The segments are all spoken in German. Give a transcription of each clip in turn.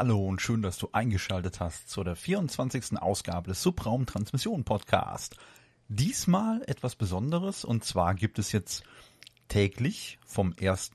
Hallo und schön, dass du eingeschaltet hast zu der 24. Ausgabe des Subraumtransmission Podcast. Diesmal etwas Besonderes und zwar gibt es jetzt täglich vom 1.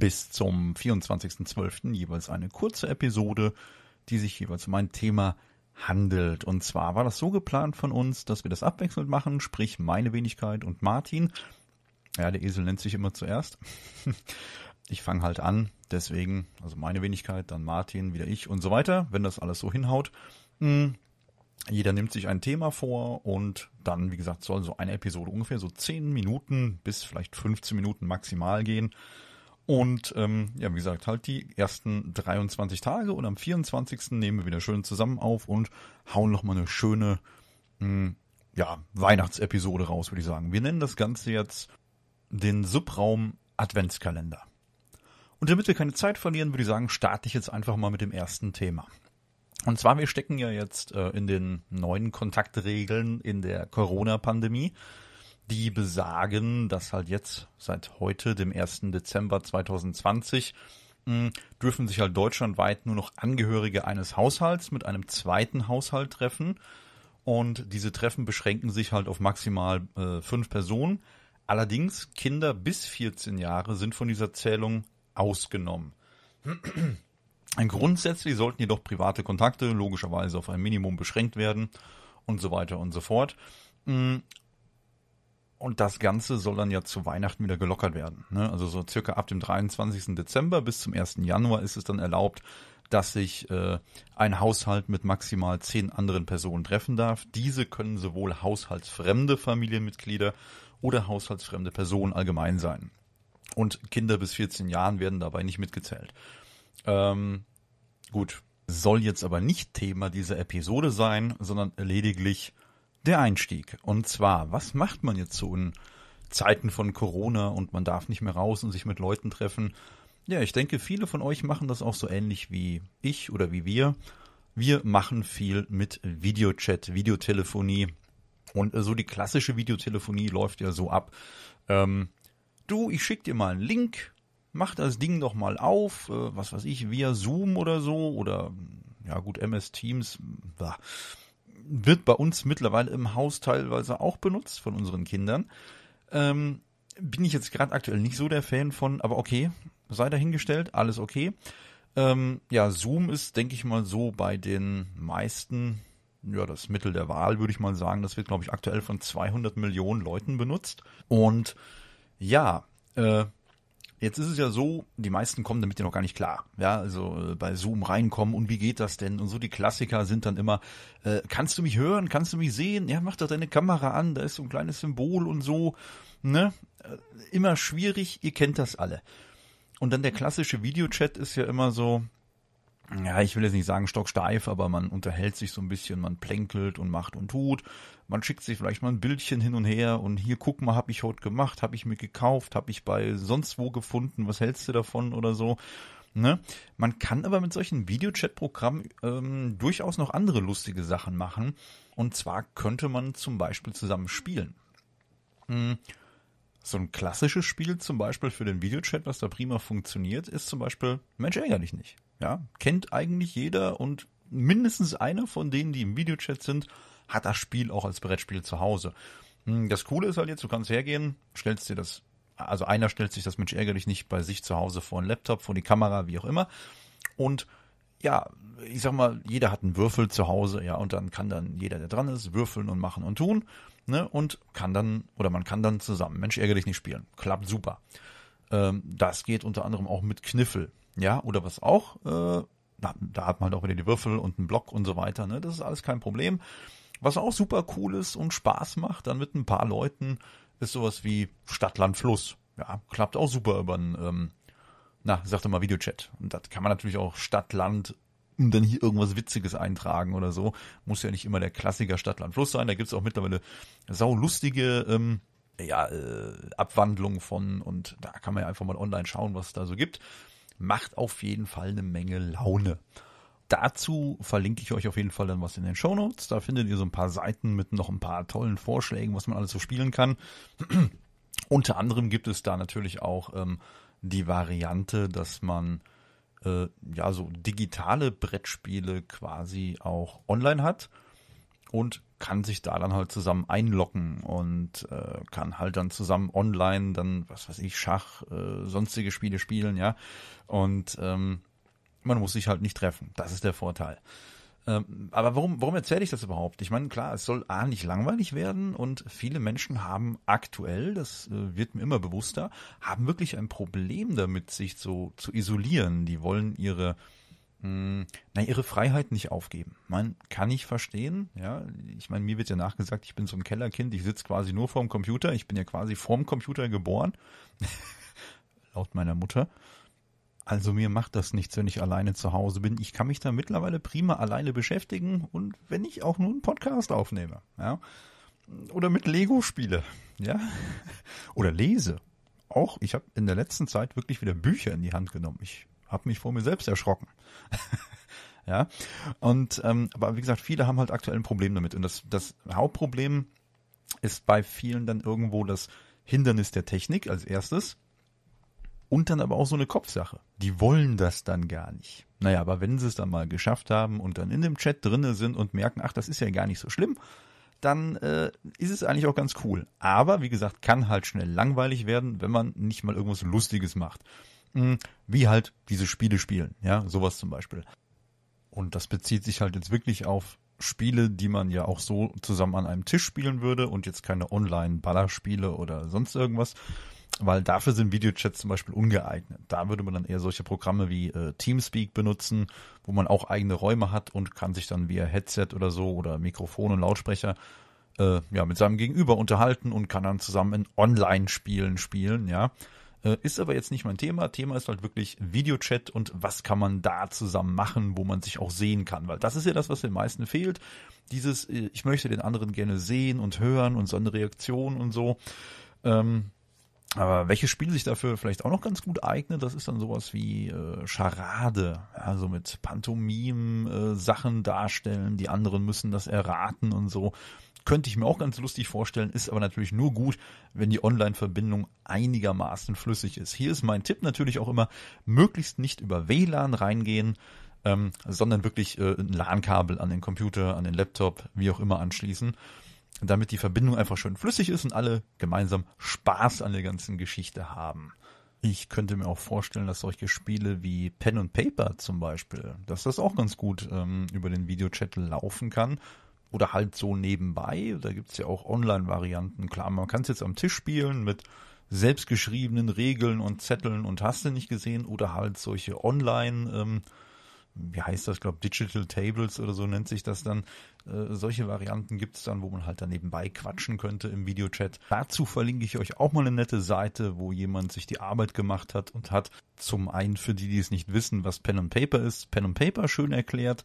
bis zum 24.12. jeweils eine kurze Episode, die sich jeweils um ein Thema handelt. Und zwar war das so geplant von uns, dass wir das abwechselnd machen, sprich meine Wenigkeit und Martin. Ja, der Esel nennt sich immer zuerst. Ich fange halt an Deswegen, also meine Wenigkeit, dann Martin, wieder ich und so weiter, wenn das alles so hinhaut. Mh, hm, jeder nimmt sich ein Thema vor und dann, wie gesagt, soll so eine Episode ungefähr so 10 Minuten bis vielleicht 15 Minuten maximal gehen. Und ähm, ja, wie gesagt, halt die ersten 23 Tage und am 24. nehmen wir wieder schön zusammen auf und hauen nochmal eine schöne mh, hm, ja, Weihnachtsepisode raus, würde ich sagen. Wir nennen das Ganze jetzt den Subraum Adventskalender. Und damit wir keine Zeit verlieren, würde ich sagen, starte ich jetzt einfach mal mit dem ersten Thema. Und zwar, wir stecken ja jetzt äh, in den neuen Kontaktregeln in der Corona-Pandemie, die besagen, dass halt jetzt seit heute, dem 1. Dezember 2020, hm, dürfen sich halt deutschlandweit nur noch Angehörige eines Haushalts mit einem zweiten Haushalt treffen. Und diese Treffen beschränken sich halt auf maximal äh, fünf Personen. Allerdings Kinder bis 14 Jahre sind von dieser Zählung ausgenommen. Grundsätzlich sollten jedoch private Kontakte logischerweise auf ein Minimum beschränkt werden und so weiter und so fort. Mm. Und das Ganze soll dann ja zu Weihnachten wieder gelockert werden. Ne? Also so circa ab dem 23. Dezember bis zum 1. Januar ist es dann erlaubt, dass sich äh, ein Haushalt mit maximal zehn anderen Personen treffen darf. Diese können sowohl haushaltsfremde Familienmitglieder oder haushaltsfremde Personen allgemein sein. Und Kinder bis 14 Jahren werden dabei nicht mitgezählt. Ähm, gut, soll jetzt aber nicht Thema dieser Episode sein, sondern lediglich der Einstieg. Und zwar, was macht man jetzt so in Zeiten von Corona und man darf nicht mehr raus und sich mit Leuten treffen? Ja, ich denke, viele von euch machen das auch so ähnlich wie ich oder wie wir. Wir machen viel mit Videochat, Videotelefonie. Und äh, so die klassische Videotelefonie läuft ja so ab. Ähm, du, ich schick dir mal einen Link, mach das Ding doch mal auf, äh, was weiß ich, via Zoom oder so oder ja gut, MS Teams äh, bah, wird bei uns mittlerweile im Haus teilweise auch benutzt von unseren Kindern. Ähm, bin ich jetzt gerade aktuell nicht so der Fan von, aber okay, sei dahingestellt, alles okay. Ähm, ja, Zoom ist, denke ich mal, so bei den meisten, ja, das Mittel der Wahl, würde ich mal sagen. Das wird, glaube ich, aktuell von 200 Millionen Leuten benutzt. Und ja, äh, Jetzt ist es ja so, die meisten kommen damit ja noch gar nicht klar. Ja, also äh, bei Zoom reinkommen und wie geht das denn? Und so die Klassiker sind dann immer, äh, kannst du mich hören? Kannst du mich sehen? Ja, mach doch deine Kamera an, da ist so ein kleines Symbol und so. Ne? Äh, immer schwierig, ihr kennt das alle. Und dann der klassische Videochat ist ja immer so, ja, ich will jetzt nicht sagen stocksteif, aber man unterhält sich so ein bisschen, man plänkelt und macht und tut. Man schickt sich vielleicht mal ein Bildchen hin und her und hier guck mal, hab ich heute gemacht, hab ich mir gekauft, hab ich bei sonst wo gefunden, was hältst du davon oder so. Ne? Man kann aber mit solchen Videochat-Programmen ähm, durchaus noch andere lustige Sachen machen. Und zwar könnte man zum Beispiel zusammen spielen. Hm. So ein klassisches Spiel zum Beispiel für den Videochat, was da prima funktioniert, ist zum Beispiel Mensch ärgere dich nicht. Ja, kennt eigentlich jeder und mindestens einer von denen, die im Videochat sind, hat das Spiel auch als Brettspiel zu Hause. Hm, das Coole ist halt jetzt, du kannst hergehen, stellst dir das, also einer stellt sich das Mensch ärgerlich nicht bei sich zu Hause vor den Laptop, vor die Kamera, wie auch immer. Und ja, ich sag mal, jeder hat einen Würfel zu Hause, ja, und dann kann dann jeder, der dran ist, würfeln und machen und tun, ne, und kann dann, oder man kann dann zusammen Mensch ärgerlich nicht spielen. Klappt super. Ähm, das geht unter anderem auch mit Kniffel. Ja, oder was auch, äh, na, da hat man halt auch wieder die Würfel und einen Block und so weiter. Ne? Das ist alles kein Problem. Was auch super cool ist und Spaß macht, dann mit ein paar Leuten, ist sowas wie Stadt, Land, Fluss. Ja, klappt auch super über einen, ähm, na, ich sagte mal Videochat. Und das kann man natürlich auch Stadt, Land und dann hier irgendwas Witziges eintragen oder so. Muss ja nicht immer der Klassiker Stadt, Land, Fluss sein. Da gibt's auch mittlerweile saulustige ähm, ja, äh, Abwandlungen von und da kann man ja einfach mal online schauen, was es da so gibt. Macht auf jeden Fall eine Menge Laune. Dazu verlinke ich euch auf jeden Fall dann was in den Show Notes. Da findet ihr so ein paar Seiten mit noch ein paar tollen Vorschlägen, was man alles so spielen kann. Unter anderem gibt es da natürlich auch ähm, die Variante, dass man äh, ja so digitale Brettspiele quasi auch online hat und kann sich da dann halt zusammen einloggen und äh, kann halt dann zusammen online dann, was weiß ich, Schach, äh, sonstige Spiele spielen, ja. Und ähm, man muss sich halt nicht treffen. Das ist der Vorteil. Ähm, aber warum, warum erzähle ich das überhaupt? Ich meine, klar, es soll A nicht langweilig werden und viele Menschen haben aktuell, das äh, wird mir immer bewusster, haben wirklich ein Problem damit, sich so zu isolieren. Die wollen ihre hm, na, ihre Freiheit nicht aufgeben. Man kann ich verstehen, ja. Ich meine, mir wird ja nachgesagt, ich bin so ein Kellerkind, ich sitze quasi nur vorm Computer, ich bin ja quasi vorm Computer geboren, laut meiner Mutter. Also mir macht das nichts, wenn ich alleine zu Hause bin. Ich kann mich da mittlerweile prima alleine beschäftigen und wenn ich auch nur einen Podcast aufnehme, ja. Oder mit Lego spiele, ja. Oder lese. Auch, ich habe in der letzten Zeit wirklich wieder Bücher in die Hand genommen. Ich habe mich vor mir selbst erschrocken. ja. Und ähm, aber wie gesagt, viele haben halt aktuell ein Problem damit. Und das, das Hauptproblem ist bei vielen dann irgendwo das Hindernis der Technik als erstes. Und dann aber auch so eine Kopfsache. Die wollen das dann gar nicht. Naja, aber wenn sie es dann mal geschafft haben und dann in dem Chat drinne sind und merken, ach, das ist ja gar nicht so schlimm, dann äh, ist es eigentlich auch ganz cool. Aber wie gesagt, kann halt schnell langweilig werden, wenn man nicht mal irgendwas Lustiges macht wie halt diese Spiele spielen, ja, sowas zum Beispiel. Und das bezieht sich halt jetzt wirklich auf Spiele, die man ja auch so zusammen an einem Tisch spielen würde und jetzt keine Online-Ballerspiele oder sonst irgendwas, weil dafür sind Videochats zum Beispiel ungeeignet. Da würde man dann eher solche Programme wie äh, Teamspeak benutzen, wo man auch eigene Räume hat und kann sich dann via Headset oder so oder Mikrofon und Lautsprecher äh, ja mit seinem Gegenüber unterhalten und kann dann zusammen in Online-Spielen spielen, ja. Äh, ist aber jetzt nicht mein Thema. Thema ist halt wirklich Videochat und was kann man da zusammen machen, wo man sich auch sehen kann. Weil das ist ja das, was den meisten fehlt. Dieses, äh, ich möchte den anderen gerne sehen und hören und so eine Reaktion und so. Ähm, aber welches Spiel sich dafür vielleicht auch noch ganz gut eignet, das ist dann sowas wie äh, Charade, also mit Pantomimen Sachen darstellen, die anderen müssen das erraten und so könnte ich mir auch ganz lustig vorstellen, ist aber natürlich nur gut, wenn die Online-Verbindung einigermaßen flüssig ist. Hier ist mein Tipp natürlich auch immer, möglichst nicht über WLAN reingehen, ähm, sondern wirklich äh, ein LAN-Kabel an den Computer, an den Laptop, wie auch immer anschließen, damit die Verbindung einfach schön flüssig ist und alle gemeinsam Spaß an der ganzen Geschichte haben. Ich könnte mir auch vorstellen, dass solche Spiele wie Pen und Paper zum Beispiel, dass das auch ganz gut ähm, über den Videochat laufen kann oder halt so nebenbei. Da gibt es ja auch Online-Varianten. Klar, man kann es jetzt am Tisch spielen mit selbstgeschriebenen Regeln und Zetteln und hast du nicht gesehen oder halt solche Online, ähm, wie heißt das, glaube Digital Tables oder so nennt sich das dann. Äh, solche Varianten gibt es dann, wo man halt dann nebenbei quatschen könnte im Videochat. Dazu verlinke ich euch auch mal eine nette Seite, wo jemand sich die Arbeit gemacht hat und hat zum einen für die, die es nicht wissen, was Pen and Paper ist, Pen and Paper schön erklärt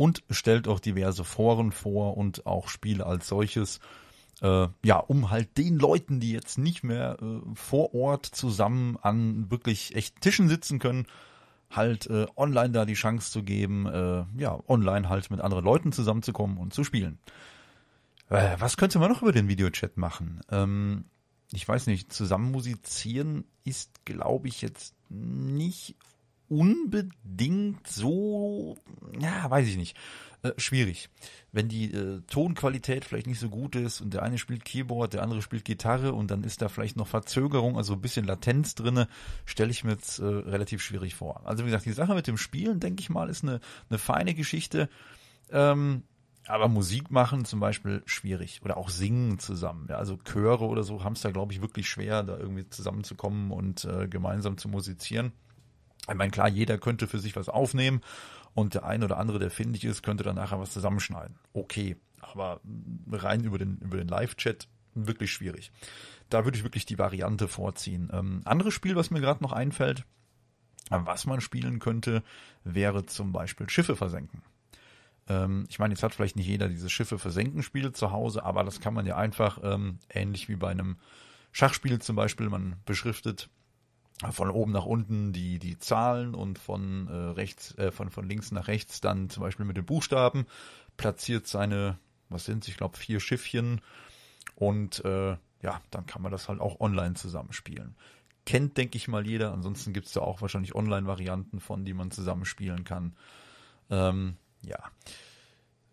und stellt auch diverse Foren vor und auch Spiele als solches. Äh, ja, um halt den Leuten, die jetzt nicht mehr äh, vor Ort zusammen an wirklich echten Tischen sitzen können, halt äh, online da die Chance zu geben, äh, ja, online halt mit anderen Leuten zusammenzukommen und zu spielen. Äh, was könnte man noch über den Videochat machen? Ähm, ich weiß nicht, zusammen musizieren ist, glaube ich, jetzt nicht unbedingt so, ja, weiß ich nicht, äh, schwierig. Wenn die äh, Tonqualität vielleicht nicht so gut ist und der eine spielt Keyboard, der andere spielt Gitarre und dann ist da vielleicht noch Verzögerung, also ein bisschen Latenz drinne, stelle ich mir jetzt äh, relativ schwierig vor. Also wie gesagt, die Sache mit dem Spielen, denke ich mal, ist eine, eine feine Geschichte. Ähm, aber Musik machen zum Beispiel schwierig oder auch singen zusammen. Ja, also Chöre oder so haben es da, glaube ich, wirklich schwer, da irgendwie zusammenzukommen und äh, gemeinsam zu musizieren. Ich meine, klar, jeder könnte für sich was aufnehmen und der ein oder andere, der findig ist, könnte dann nachher was zusammenschneiden. Okay, aber rein über den, über den Live-Chat wirklich schwierig. Da würde ich wirklich die Variante vorziehen. Ähm, anderes Spiel, was mir gerade noch einfällt, was man spielen könnte, wäre zum Beispiel Schiffe versenken. Ähm, ich meine, jetzt hat vielleicht nicht jeder dieses Schiffe versenken Spiel zu Hause, aber das kann man ja einfach ähm, ähnlich wie bei einem Schachspiel zum Beispiel, man beschriftet von oben nach unten die die Zahlen und von äh, rechts äh, von von links nach rechts dann zum Beispiel mit den Buchstaben platziert seine was sind es, ich glaube vier Schiffchen und äh, ja dann kann man das halt auch online zusammenspielen kennt denke ich mal jeder ansonsten gibt es da auch wahrscheinlich Online Varianten von die man zusammenspielen kann ähm, ja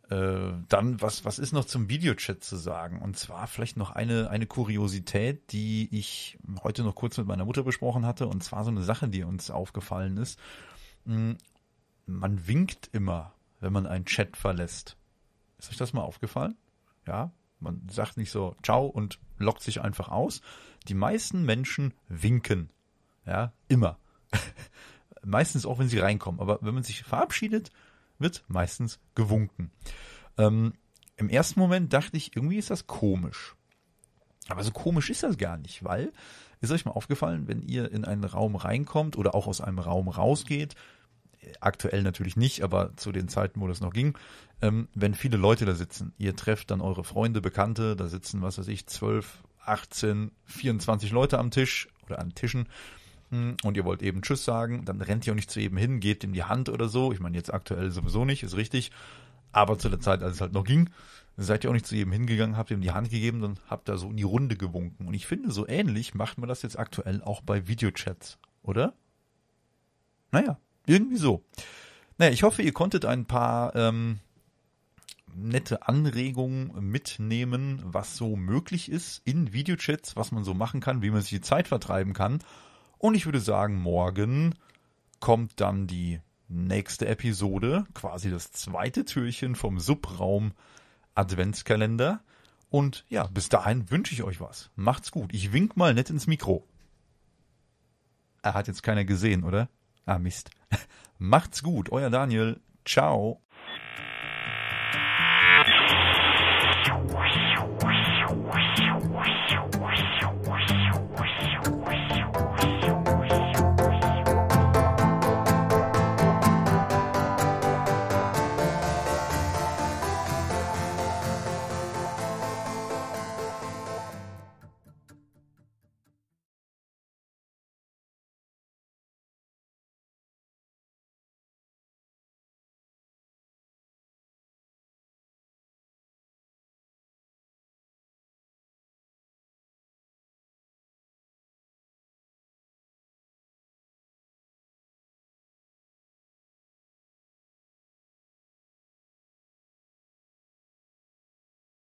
äh, dann, was, was ist noch zum Videochat zu sagen? Und zwar vielleicht noch eine, eine Kuriosität, die ich heute noch kurz mit meiner Mutter besprochen hatte, und zwar so eine Sache, die uns aufgefallen ist. Hm, man winkt immer, wenn man einen Chat verlässt. Ist euch das mal aufgefallen? Ja, man sagt nicht so ciao und lockt sich einfach aus. Die meisten Menschen winken. Ja, immer. Meistens auch, wenn sie reinkommen. Aber wenn man sich verabschiedet, wird meistens gewunken. Ähm, Im ersten Moment dachte ich, irgendwie ist das komisch. Aber so komisch ist das gar nicht, weil, ist euch mal aufgefallen, wenn ihr in einen Raum reinkommt oder auch aus einem Raum rausgeht, aktuell natürlich nicht, aber zu den Zeiten, wo das noch ging, ähm, wenn viele Leute da sitzen, ihr trefft dann eure Freunde, Bekannte, da sitzen, was weiß ich, 12, 18, 24 Leute am Tisch oder an Tischen hm, und ihr wollt eben Tschüss sagen, dann rennt ihr auch nicht zu eben hin, gebt ihm die Hand oder so. Ich meine, jetzt aktuell sowieso nicht, ist richtig. Aber zu der Zeit, als es halt noch ging, seid ihr auch nicht zu jedem hingegangen, habt ihm die Hand gegeben, dann habt da so in die Runde gewunken. Und ich finde, so ähnlich macht man das jetzt aktuell auch bei Videochats, oder? Naja, irgendwie so. Naja, ich hoffe, ihr konntet ein paar ähm, nette Anregungen mitnehmen, was so möglich ist in Videochats, was man so machen kann, wie man sich die Zeit vertreiben kann. Und ich würde sagen, morgen kommt dann die nächste Episode, quasi das zweite Türchen vom Subraum Adventskalender. Und ja, bis dahin wünsche ich euch was. Macht's gut. Ich wink mal nett ins Mikro. Er hat jetzt keiner gesehen, oder? Ah, Mist. Macht's gut. Euer Daniel. Ciao.